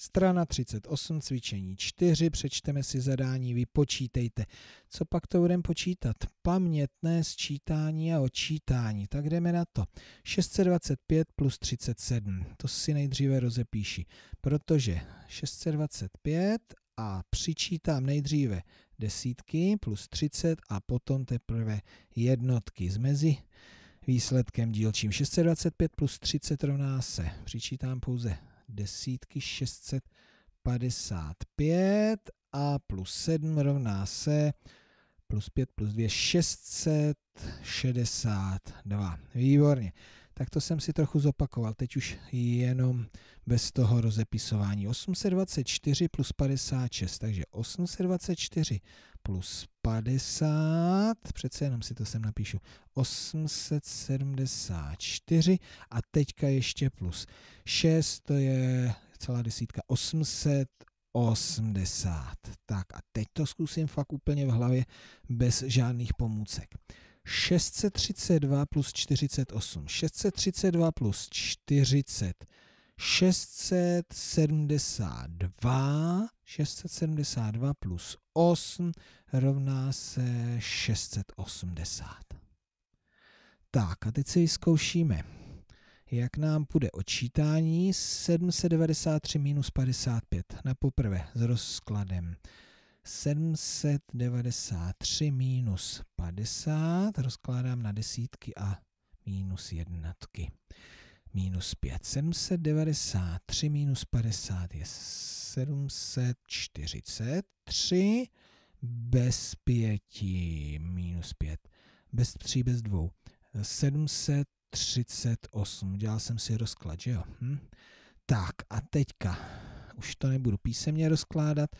Strana 38, cvičení 4, přečteme si zadání, vypočítejte. Co pak to budeme počítat? Pamětné sčítání a odčítání. Tak jdeme na to. 625 plus 37, to si nejdříve rozepíši, protože 625 a přičítám nejdříve desítky plus 30 a potom teprve jednotky z mezi výsledkem dílčím. 625 plus 30 rovná se, přičítám pouze desítky 655 a plus 7 rovná se plus 5 plus 2 662. Výborně. Tak to jsem si trochu zopakoval, teď už jenom bez toho rozepisování. 824 plus 56, takže 824 plus 850, přece jenom si to sem napíšu, 874 a teďka ještě plus 6, to je celá desítka, 880. Tak a teď to zkusím fakt úplně v hlavě bez žádných pomůcek. 632 plus 48. 632 plus 48, 672, 672 plus 8 rovná se 680. Tak a teď si vyzkoušíme, jak nám půjde odčítání 793 minus 55 na poprvé s rozkladem 793 minus 50 rozkládám na desítky a minus jednotky minus 5. 793 minus 50 je 743 bez 5 minus 5. Bez 3, bez 2. 738. Dělal jsem si rozklad, že jo? Hm? Tak a teďka už to nebudu písemně rozkládat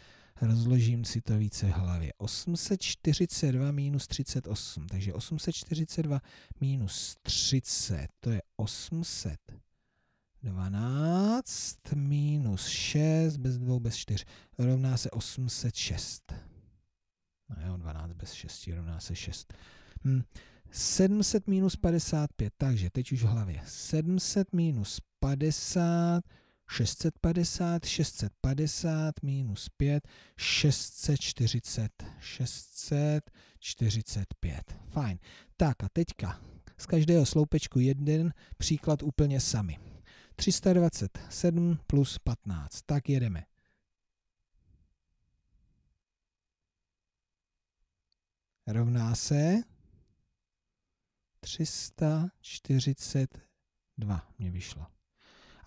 rozložím si to více v hlavě. 842 minus 38, takže 842 minus 30, to je 812 minus 6 bez 2 bez 4 rovná se 806. No jo, 12 bez 6 rovná se 6. Hm. 700 minus 55, takže teď už v hlavě. 700 minus 50 650, 650 minus 5, 640, 645. Fajn. Tak a teďka z každého sloupečku jeden příklad úplně sami. 327 plus 15. Tak jedeme. Rovná se 342 mě vyšlo.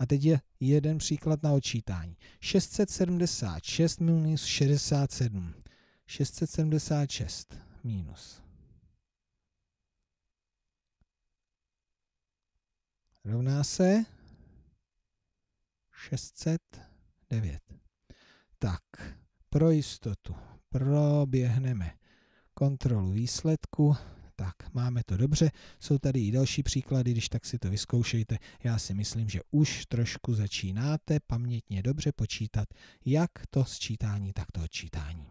A teď je jeden příklad na odčítání. 676 minus 67. 676 minus. Rovná se 609. Tak, pro jistotu proběhneme kontrolu výsledku tak, máme to dobře. Jsou tady i další příklady, když tak si to vyzkoušejte. Já si myslím, že už trošku začínáte pamětně dobře počítat, jak to sčítání, tak to odčítání.